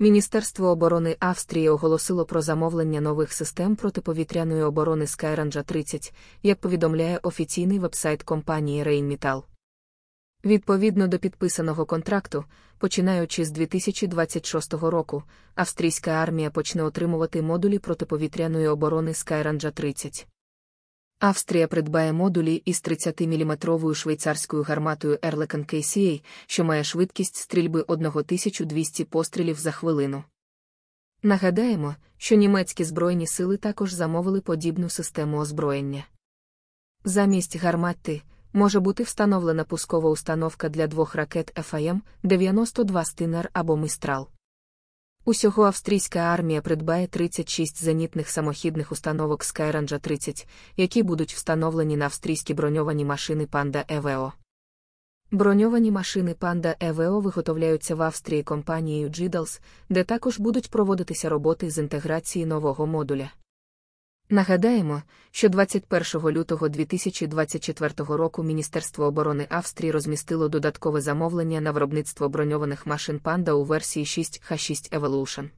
Міністерство оборони Австрії оголосило про замовлення нових систем протиповітряної оборони Skyranger 30, як повідомляє офіційний вебсайт компанії Rheinmetall. Відповідно до підписаного контракту, починаючи з 2026 року, австрійська армія почне отримувати модулі протиповітряної оборони Skyranger 30. Австрія придбає модулі із 30-мм швейцарською гарматою Erlekan KCA, що має швидкість стрільби 1200 пострілів за хвилину. Нагадаємо, що німецькі збройні сили також замовили подібну систему озброєння. Замість гармати може бути встановлена пускова установка для двох ракет FAM 92 стинер або містрал. Усього австрійська армія придбає 36 зенітних самохідних установок Skyranger 30, які будуть встановлені на австрійські броньовані машини панда ЕВО. Броньовані машини панда ЕВО виготовляються в Австрії компанією Giddles, де також будуть проводитися роботи з інтеграції нового модуля. Нагадаємо, що 21 лютого 2024 року Міністерство оборони Австрії розмістило додаткове замовлення на виробництво броньованих машин панда у версії 6Х6 Evolution.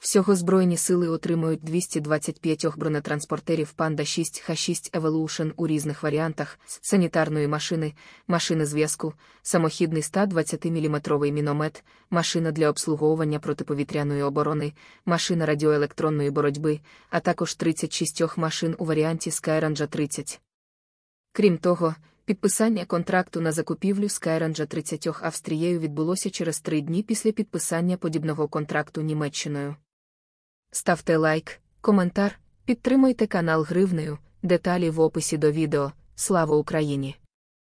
Всього Збройні сили отримують 225 бронетранспортерів Панда 6 Х6 Evolution у різних варіантах, санітарної машини, машини зв'язку, самохідний 120-мм міномет, машина для обслуговування протиповітряної оборони, машина радіоелектронної боротьби, а також 36 машин у варіанті Skyranger 30. Крім того, Підписання контракту на закупівлю Skyranger 30 Австрією відбулося через три дні після підписання подібного контракту Німеччиною. Ставте лайк, коментар, підтримуйте канал Гривнею, деталі в описі до відео. Слава Україні!